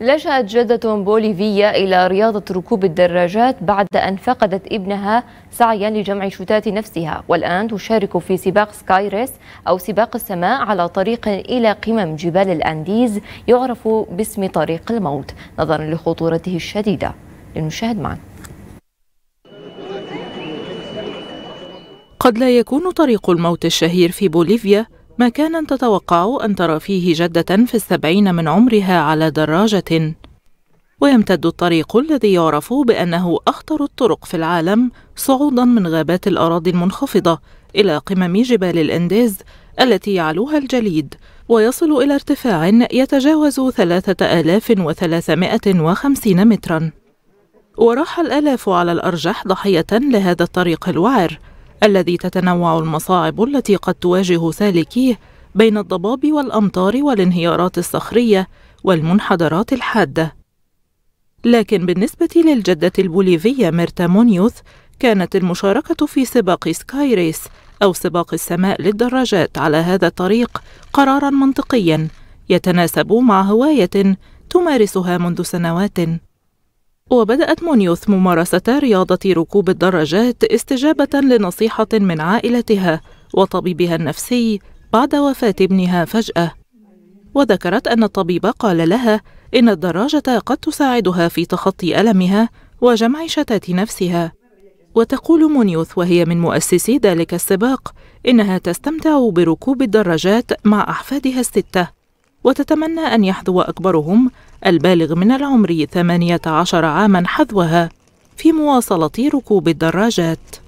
لجأت جدة بوليفية إلى رياضة ركوب الدراجات بعد أن فقدت ابنها سعيا لجمع شتات نفسها والآن تشارك في سباق سكايريس أو سباق السماء على طريق إلى قمم جبال الأنديز يعرف باسم طريق الموت نظرا لخطورته الشديدة لنشاهد معا قد لا يكون طريق الموت الشهير في بوليفيا مكانا تتوقع أن ترى فيه جدة في السبعين من عمرها على دراجة ويمتد الطريق الذي يعرف بأنه أخطر الطرق في العالم صعودا من غابات الأراضي المنخفضة إلى قمم جبال الإنديز التي يعلوها الجليد ويصل إلى ارتفاع يتجاوز 3350 متراً وراح الآلاف على الأرجح ضحية لهذا الطريق الوعر الذي تتنوع المصاعب التي قد تواجه سالكيه بين الضباب والأمطار والانهيارات الصخرية والمنحدرات الحادة لكن بالنسبة للجدة البوليفية ميرتا مونيوث كانت المشاركة في سباق سكاي ريس أو سباق السماء للدراجات على هذا الطريق قرارا منطقيا يتناسب مع هواية تمارسها منذ سنوات وبدأت مونيوث ممارسة رياضة ركوب الدراجات استجابة لنصيحة من عائلتها وطبيبها النفسي بعد وفاة ابنها فجأة وذكرت أن الطبيب قال لها إن الدراجة قد تساعدها في تخطي ألمها وجمع شتات نفسها وتقول مونيوث وهي من مؤسسي ذلك السباق إنها تستمتع بركوب الدراجات مع أحفادها الستة وتتمنى أن يحذو أكبرهم البالغ من العمر 18 عاماً حذوها في مواصلة ركوب الدراجات